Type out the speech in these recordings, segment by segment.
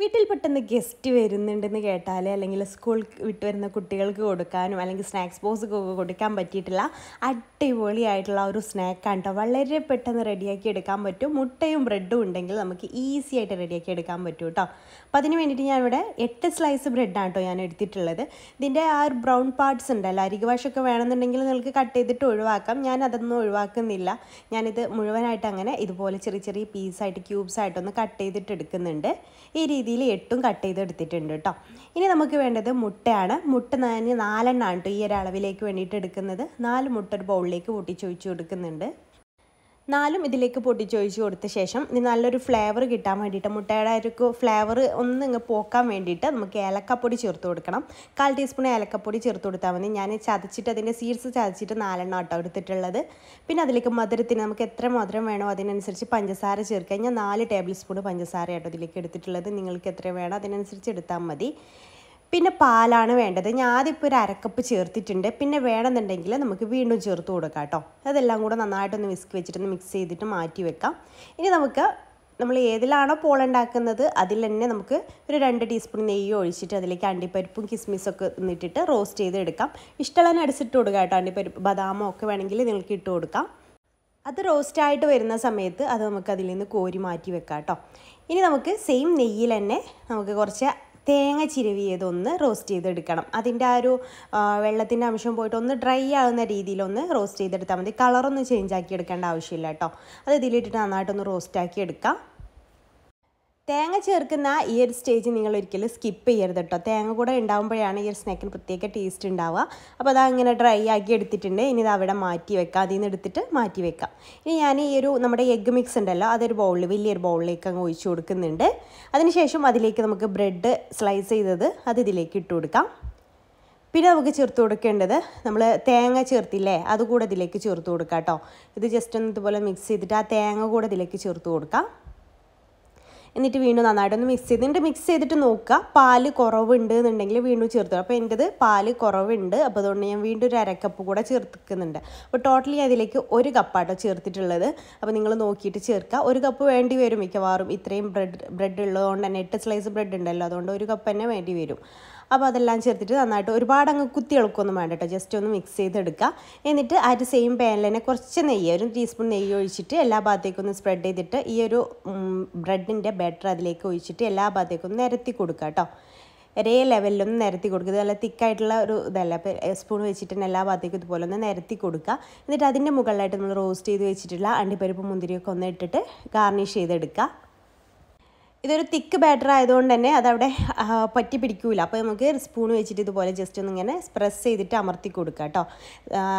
വീട്ടിൽ പെട്ടെന്ന് ഗസ്റ്റ് വരുന്നുണ്ടെന്ന് കേട്ടാൽ അല്ലെങ്കിൽ സ്കൂൾ വിട്ട് വരുന്ന കുട്ടികൾക്ക് കൊടുക്കാനും അല്ലെങ്കിൽ സ്നാക്സ് ബോക്സ് കൊടുക്കാൻ പറ്റിയിട്ടില്ല അടിപൊളിയായിട്ടുള്ള ഒരു സ്നാക്കാണ് കേട്ടോ വളരെ പെട്ടെന്ന് റെഡിയാക്കി എടുക്കാൻ പറ്റും മുട്ടയും ബ്രെഡും ഉണ്ടെങ്കിൽ നമുക്ക് ഈസി ആയിട്ട് റെഡിയാക്കി എടുക്കാൻ പറ്റും കേട്ടോ അപ്പോൾ അതിന് വേണ്ടിയിട്ട് ഞാനിവിടെ എട്ട് സ്ലൈസ് ബ്രെഡാണ് കേട്ടോ ഞാൻ എടുത്തിട്ടുള്ളത് ഇതിൻ്റെ ആ ഒരു ബ്രൗൺ പാർട്സ് ഉണ്ടല്ലോ അരികുവാഷൊക്കെ വേണമെന്നുണ്ടെങ്കിൽ നിങ്ങൾക്ക് കട്ട് ചെയ്തിട്ട് ഒഴിവാക്കാം ഞാൻ അതൊന്നും ഒഴിവാക്കുന്നില്ല ഞാനിത് മുഴുവനായിട്ട് അങ്ങനെ ഇതുപോലെ ചെറിയ ചെറിയ പീസായിട്ട് ക്യൂബ്സായിട്ടൊന്ന് കട്ട് ചെയ്തിട്ട് എടുക്കുന്നുണ്ട് ഈ രീതി രീതിയിൽ എട്ടും കട്ട് ചെയ്തെടുത്തിട്ടുണ്ട് കേട്ടോ ഇനി നമുക്ക് വേണ്ടത് മുട്ടയാണ് മുട്ട നാലെണ്ണമാണ് കേട്ടോ ഈ ഒരു അളവിലേക്ക് വേണ്ടിയിട്ട് എടുക്കുന്നത് നാല് മുട്ട ഒരു ബൗളിലേക്ക് പൊട്ടിച്ചൊഴിച്ച് കൊടുക്കുന്നുണ്ട് നാലും ഇതിലേക്ക് പൊട്ടിച്ചൊഴിച്ച് കൊടുത്ത ശേഷം ഇത് നല്ലൊരു ഫ്ലേവർ കിട്ടാൻ വേണ്ടിയിട്ട് മുട്ടയുടെ ഒരു ഫ്ലേവർ ഒന്ന് ഇങ്ങ് പോക്കാൻ വേണ്ടിയിട്ട് നമുക്ക് ഏലക്കപ്പൊടി ചേർത്ത് കൊടുക്കണം കാൽ ടീസ്പൂൺ ഏലക്കപ്പൊടി ചേർത്ത് കൊടുത്താൽ മതി ഞാൻ ചതച്ചിട്ട് അതിൻ്റെ സീഡ്സ് ചതച്ചിട്ട് നാലെണ്ണം ആട്ടോ എടുത്തിട്ടുള്ളത് പിന്നെ അതിലേക്ക് മധുരത്തിന് നമുക്ക് എത്ര മധുരം വേണോ അതിനനുസരിച്ച് പഞ്ചസാര ചേർക്കുക ഞാൻ നാല് ടേബിൾ സ്പൂൺ പഞ്ചസാര ആട്ടോ ഇതിലേക്ക് എടുത്തിട്ടുള്ളത് നിങ്ങൾക്ക് എത്ര വേണോ അതിനനുസരിച്ച് എടുത്താൽ മതി പിന്നെ പാലാണ് വേണ്ടത് ഞാൻ ആദ്യം ഒരു അരക്കപ്പ് ചേർത്തിട്ടുണ്ട് പിന്നെ വേണമെന്നുണ്ടെങ്കിൽ നമുക്ക് വീണ്ടും ചേർത്ത് കൊടുക്കാം കേട്ടോ അതെല്ലാം കൂടെ നന്നായിട്ടൊന്ന് വിസ്ക് വെച്ചിട്ടൊന്ന് മിക്സ് ചെയ്തിട്ട് മാറ്റി വെക്കാം ഇനി നമുക്ക് നമ്മൾ ഏതിലാണോ പോളുണ്ടാക്കുന്നത് അതിൽ തന്നെ നമുക്ക് ഒരു രണ്ട് ടീസ്പൂൺ നെയ്യ് ഒഴിച്ചിട്ട് അതിലേക്ക് അണ്ടിപ്പരിപ്പും കിസ്മിസൊക്കെ ഇട്ടിട്ട് റോസ്റ്റ് ചെയ്ത് എടുക്കാം ഇഷ്ടമുള്ളതിന് അടിച്ചിട്ട് കൊടുക്കുക കേട്ടോ അണ്ടിപ്പരിപ്പ് ബദാമോ ഒക്കെ വേണമെങ്കിൽ നിങ്ങൾക്ക് ഇട്ട് കൊടുക്കാം അത് റോസ്റ്റ് ആയിട്ട് വരുന്ന സമയത്ത് അത് നമുക്ക് അതിൽ നിന്ന് കോരി മാറ്റി വെക്കാം കേട്ടോ ഇനി നമുക്ക് സെയിം നെയ്യിൽ തന്നെ നമുക്ക് കുറച്ച് തേങ്ങ ചിരവിയതൊന്ന് റോസ്റ്റ് ചെയ്തെടുക്കണം അതിൻ്റെ ആ ഒരു വെള്ളത്തിൻ്റെ അംശം പോയിട്ട് ഒന്ന് ഡ്രൈ ആകുന്ന രീതിയിലൊന്ന് റോസ്റ്റ് ചെയ്തെടുത്താൽ മതി കളറൊന്നും ചേഞ്ച് ആക്കി എടുക്കേണ്ട ആവശ്യമില്ല കേട്ടോ അത് ഇതിലിട്ടിട്ട് നന്നായിട്ടൊന്ന് റോസ്റ്റ് ആക്കി എടുക്കാം തേങ്ങ ചേർക്കുന്ന ഈ ഒരു സ്റ്റേജ് നിങ്ങൾ ഒരിക്കലും സ്കിപ്പ് ചെയ്യരുത് കേട്ടോ തേങ്ങ കൂടെ ഉണ്ടാകുമ്പോഴാണ് ഈ ഒരു സ്നാക്കിന് പ്രത്യേക ടേസ്റ്റ് ഉണ്ടാവുക അപ്പോൾ അതാ ഇങ്ങനെ ഡ്രൈ ആക്കി എടുത്തിട്ടുണ്ട് ഇനി ഇത് അവിടെ മാറ്റി വെക്കാം അതിൽ നിന്ന് എടുത്തിട്ട് മാറ്റി വെക്കാം ഇനി ഞാൻ ഈ ഒരു നമ്മുടെ എഗ്ഗ് മിക്സ് ഉണ്ടല്ലോ അതൊരു ബൗളിൽ വലിയൊരു ബൗളിലേക്ക് അങ്ങ് ഒഴിച്ചു കൊടുക്കുന്നുണ്ട് അതിനുശേഷം അതിലേക്ക് നമുക്ക് ബ്രെഡ് സ്ലൈസ് ചെയ്തത് അത് ഇതിലേക്ക് ഇട്ട് കൊടുക്കാം പിന്നെ നമുക്ക് ചേർത്ത് കൊടുക്കേണ്ടത് നമ്മൾ തേങ്ങ ചേർത്തില്ലേ അത് കൂടെ ഇതിലേക്ക് ചേർത്ത് കൊടുക്കാം കേട്ടോ ഇത് ജസ്റ്റ് ഒന്ന് ഇതുപോലെ മിക്സ് ചെയ്തിട്ട് ആ തേങ്ങ കൂടെ ഇതിലേക്ക് ചേർത്ത് കൊടുക്കാം എന്നിട്ട് വീണ്ടും നന്നായിട്ടൊന്ന് മിക്സ് ചെയ്ത് എന്നിട്ട് മിക്സ് ചെയ്തിട്ട് നോക്കുക പാല് കുറവുണ്ട് എന്നുണ്ടെങ്കിൽ വീണ്ടും ചേർത്ത് അപ്പോൾ എൻ്റെത് പാല് കുറവുണ്ട് അപ്പോൾ അതുകൊണ്ട് ഞാൻ വീണ്ടും ഒരു അരക്കപ്പ് കൂടെ ചേർത്തിക്കുന്നുണ്ട് അപ്പോൾ ടോട്ടലി അതിലേക്ക് ഒരു കപ്പാട്ടോ ചേർത്തിട്ടുള്ളത് അപ്പോൾ നിങ്ങൾ നോക്കിയിട്ട് ചേർക്കുക ഒരു കപ്പ് വേണ്ടി വരും മിക്കവാറും ഇത്രയും ബ്രെഡ് ബ്രെഡ് ഉള്ളതുകൊണ്ട് തന്നെ എട്ട് സ്ലൈസ് ബ്രെഡ് ഉണ്ടല്ലോ അതുകൊണ്ട് ഒരു കപ്പ് തന്നെ വേണ്ടി വരും അപ്പോൾ അതെല്ലാം ചേർത്തിട്ട് നന്നായിട്ട് ഒരുപാട് അങ്ങ് കുത്തി ഇളക്കൊന്നും വേണ്ട കേട്ടോ ജസ്റ്റ് ഒന്ന് മിക്സ് ചെയ്തെടുക്കുക എന്നിട്ട് ആ ഒരു സെയിം പാനിൽ തന്നെ കുറച്ച് നെയ്യ് ഒരു ടീസ്പൂൺ നെയ്യ് ഒഴിച്ചിട്ട് എല്ലാ ഭാഗത്തേക്കും ഒന്ന് സ്പ്രെഡ് ചെയ്തിട്ട് ഈ ഒരു ബ്രെഡിൻ്റെ ബാറ്റർ അതിലേക്ക് ഒഴിച്ചിട്ട് എല്ലാ ഭാഗത്തേക്കും നിരത്തി കൊടുക്കുക കേട്ടോ ഒരേ ലെവലിലൊന്ന് നിരത്തി കൊടുക്കുക ഇത് നല്ല തിക്കായിട്ടുള്ള ഒരു ഇതല്ല സ്പൂൺ വെച്ചിട്ട് തന്നെ എല്ലാ ഭാഗത്തേക്കും ഇതുപോലെ ഒന്ന് നിരത്തി കൊടുക്കുക എന്നിട്ട് അതിൻ്റെ മുകളിലായിട്ട് നമ്മൾ റോസ്റ്റ് ചെയ്ത് വെച്ചിട്ടുള്ള അണ്ടിപ്പരിപ്പ് മുന്തിരിയൊക്കെ ഒന്ന് ഇട്ടിട്ട് ഗാർണിഷ് ചെയ്തെടുക്കുക ഇതൊരു തിക്ക് ബാറ്റർ ആയതുകൊണ്ട് തന്നെ അതവിടെ പറ്റി പിടിക്കൂല അപ്പോൾ നമുക്ക് സ്പൂൺ വെച്ചിട്ട് ഇതുപോലെ ജസ്റ്റ് ഒന്ന് ഇങ്ങനെ പ്രസ് ചെയ്തിട്ട് അമർത്തി കൊടുക്കുക കേട്ടോ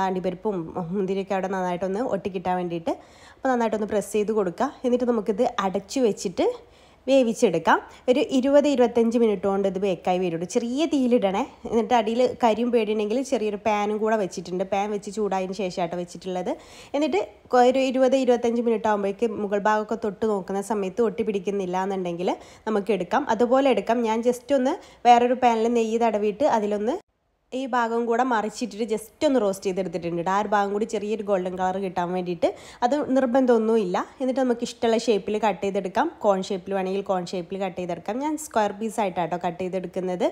അണ്ടിപ്പരിപ്പും മുന്തിരിയൊക്കെ അവിടെ നന്നായിട്ടൊന്ന് ഒട്ടിക്കിട്ടാൻ വേണ്ടിയിട്ട് അപ്പോൾ നന്നായിട്ടൊന്ന് പ്രസ് ചെയ്ത് കൊടുക്കുക എന്നിട്ട് നമുക്കിത് അടച്ചു വെച്ചിട്ട് വേവിച്ചെടുക്കാം ഒരു ഇരുപത് ഇരുപത്തഞ്ച് മിനിറ്റ് കൊണ്ട് ഇത് ബേക്കായി വരും ചെറിയ തീയിലിടണേ എന്നിട്ട് അടിയിൽ കരിയും പേടിയുണ്ടെങ്കിൽ ചെറിയൊരു പാനും കൂടെ വെച്ചിട്ടുണ്ട് പാൻ വെച്ച് ചൂടായതിന് ശേഷമായിട്ട് വെച്ചിട്ടുള്ളത് എന്നിട്ട് ഒരു ഇരുപത് ഇരുപത്തഞ്ച് മിനിറ്റ് ആകുമ്പോഴേക്ക് മുകൾ ഭാഗമൊക്കെ തൊട്ട് നോക്കുന്ന സമയത്ത് ഒട്ടി പിടിക്കുന്നില്ല എന്നുണ്ടെങ്കിൽ നമുക്ക് എടുക്കാം അതുപോലെ എടുക്കാം ഞാൻ ജസ്റ്റ് ഒന്ന് വേറൊരു പാനിൽ നെയ്യ് തടവിയിട്ട് അതിലൊന്ന് ഈ ഭാഗം കൂടെ മറിച്ചിട്ടിട്ട് ജസ്റ്റ് ഒന്ന് റോസ്റ്റ് ചെയ്തെടുത്തിട്ടുണ്ട് ആ ഒരു ഭാഗം കൂടി ചെറിയൊരു ഗോൾഡൻ കളർ കിട്ടാൻ വേണ്ടിയിട്ട് അത് നിർബന്ധമൊന്നുമില്ല എന്നിട്ട് നമുക്ക് ഇഷ്ടമുള്ള ഷേപ്പിൽ കട്ട് ചെയ്തെടുക്കാം കോൺ ഷേപ്പിൽ വേണമെങ്കിൽ കോൺ ഷേപ്പിൽ കട്ട് ചെയ്തെടുക്കാം ഞാൻ സ്ക്വയർ പീസ് ആയിട്ടാട്ടോ കട്ട് ചെയ്തെടുക്കുന്നത്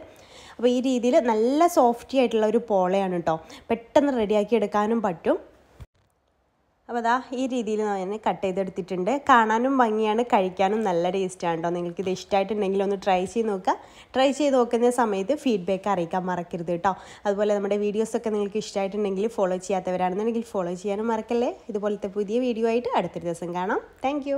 അപ്പോൾ ഈ രീതിയിൽ നല്ല സോഫ്റ്റി ആയിട്ടുള്ള ഒരു പോളയാണ് കേട്ടോ പെട്ടെന്ന് റെഡിയാക്കി എടുക്കാനും പറ്റും അപ്പോൾ അതാ ഈ രീതിയിൽ ഞാൻ കട്ട് ചെയ്തെടുത്തിട്ടുണ്ട് കാണാനും ഭംഗിയാണ് കഴിക്കാനും നല്ല ടേസ്റ്റാണ് കേട്ടോ ഇത് ഇഷ്ടമായിട്ടുണ്ടെങ്കിൽ ഒന്ന് ട്രൈ ചെയ്ത് നോക്കുക ട്രൈ ചെയ്ത് നോക്കുന്ന സമയത്ത് ഫീഡ്ബാക്ക് അറിയിക്കാൻ മറക്കരുത് കേട്ടോ അതുപോലെ നമ്മുടെ വീഡിയോസൊക്കെ നിങ്ങൾക്ക് ഇഷ്ടമായിട്ടുണ്ടെങ്കിൽ ഫോളോ ചെയ്യാത്തവരാണെന്നുണ്ടെങ്കിൽ ഫോളോ ചെയ്യാനും മറക്കല്ലേ ഇതുപോലത്തെ പുതിയ വീഡിയോ ആയിട്ട് അടുത്തൊരു ദിവസം കാണാം താങ്ക്